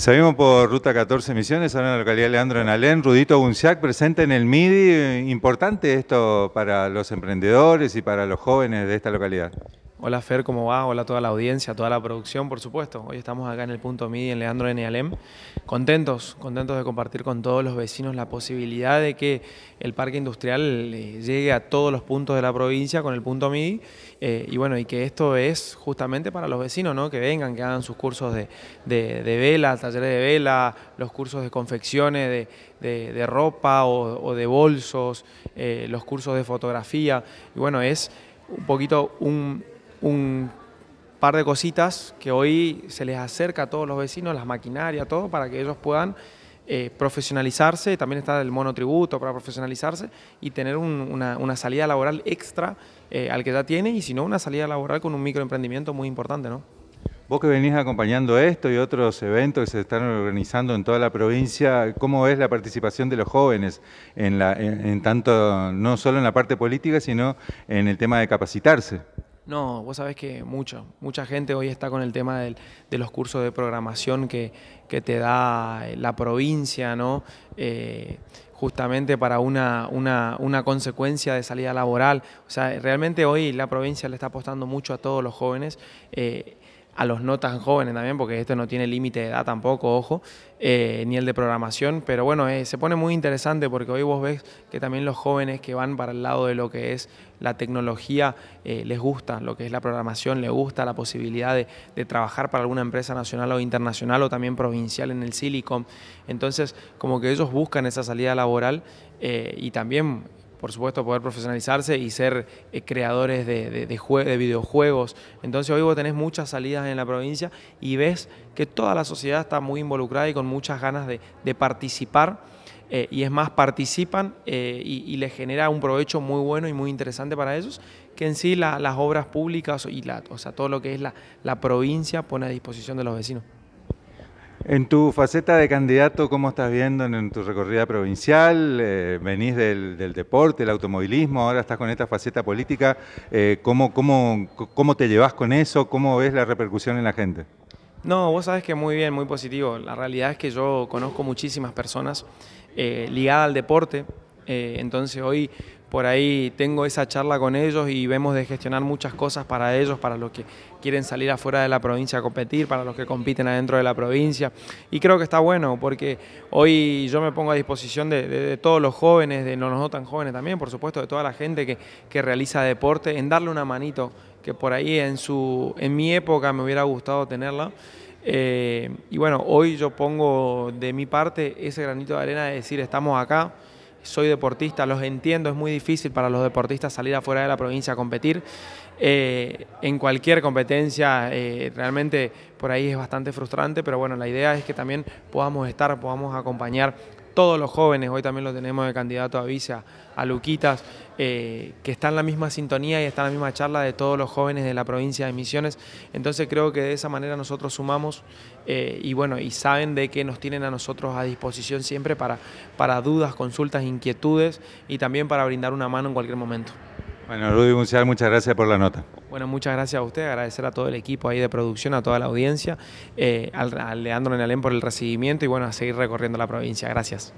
Seguimos por Ruta 14 Misiones, ahora en la localidad de Leandro Nalén, Rudito Bunciac presente en el MIDI. Importante esto para los emprendedores y para los jóvenes de esta localidad. Hola Fer, ¿cómo va? Hola a toda la audiencia, toda la producción, por supuesto. Hoy estamos acá en el Punto MIDI en Leandro de Nealem. Contentos, contentos de compartir con todos los vecinos la posibilidad de que el parque industrial eh, llegue a todos los puntos de la provincia con el Punto MIDI. Eh, y bueno, y que esto es justamente para los vecinos, ¿no? Que vengan, que hagan sus cursos de, vela, talleres de vela, los cursos de confecciones de, ropa o, de bolsos, eh, los cursos de fotografía. Y bueno, es un poquito un, un par de cositas que hoy se les acerca a todos los vecinos, las maquinarias, todo, para que ellos puedan eh, profesionalizarse, también está el monotributo para profesionalizarse y tener una, salida laboral extra eh, al que ya tiene y si no, una salida laboral con un microemprendimiento muy importante, ¿no? Vos que venís acompañando esto y otros eventos que se están organizando en toda la provincia, ¿cómo es la participación de los jóvenes en, en tanto, no solo en la parte política, sino en el tema de capacitarse? No, vos sabés que mucho, mucha gente hoy está con el tema de los cursos de programación que, te da eh, la provincia, ¿no? Eh, justamente para una, una, consecuencia de salida laboral. O sea, realmente hoy la provincia le está apostando mucho a todos los jóvenes. Eh, a los no tan jóvenes también, porque esto no tiene límite de edad tampoco, ojo, eh, ni el de programación, pero bueno, eh, se pone muy interesante porque hoy vos ves que también los jóvenes que van para el lado de lo que es la tecnología eh, les gusta, lo que es la programación les gusta, la posibilidad de, de, trabajar para alguna empresa nacional o internacional o también provincial en el Silicon. Entonces, como que ellos buscan esa salida laboral y también por supuesto, poder profesionalizarse y ser eh, creadores de, videojuegos. Entonces hoy vos tenés muchas salidas en la provincia y ves que toda la sociedad está muy involucrada y con muchas ganas de, participar. Eh, y es más, participan eh, y, les genera un provecho muy bueno y muy interesante para ellos, que en sí las obras públicas y la, o sea, todo lo que es la provincia pone a disposición de los vecinos. En tu faceta de candidato, ¿cómo estás viendo en, tu recorrida provincial? Eh, venís del, deporte, el automovilismo, ahora estás con esta faceta política. Eh, ¿cómo, te llevas con eso? ¿Cómo ves la repercusión en la gente? No, vos sabés que muy bien, muy positivo. La realidad es que yo conozco muchísimas personas eh, ligadas al deporte. entonces hoy por ahí tengo esa charla con ellos y vemos de gestionar muchas cosas para ellos, para los que quieren salir afuera de la provincia a competir, para los que compiten adentro de la provincia. Y creo que está bueno porque hoy yo me pongo a disposición de, todos los jóvenes, de no, no tan jóvenes también, por supuesto, de toda la gente que, realiza deporte, en darle una manito que por ahí en, su, en mi época me hubiera gustado tenerla. Eh, y bueno, hoy yo pongo de mi parte ese granito de arena de decir, estamos acá, soy deportista, los entiendo, es muy difícil para los deportistas salir afuera de la provincia a competir. Eh, en cualquier competencia eh, realmente por ahí es bastante frustrante, pero bueno, la idea es que también podamos estar, podamos acompañar todos los jóvenes, hoy también lo tenemos de candidato a vice, a Luquitas, eh, que está en la misma sintonía y está en la misma charla de todos los jóvenes de la provincia de Misiones. Entonces creo que de esa manera nosotros sumamos eh, y bueno, y saben de que nos tienen a nosotros a disposición siempre para, para dudas, consultas, inquietudes y también para brindar una mano en cualquier momento. Bueno, Rudy Muncial, muchas gracias por la nota. Bueno, muchas gracias a usted, agradecer a todo el equipo ahí de producción, a toda la audiencia, eh, al, a Leandro Nenalén por el recibimiento y bueno, a seguir recorriendo la provincia. Gracias.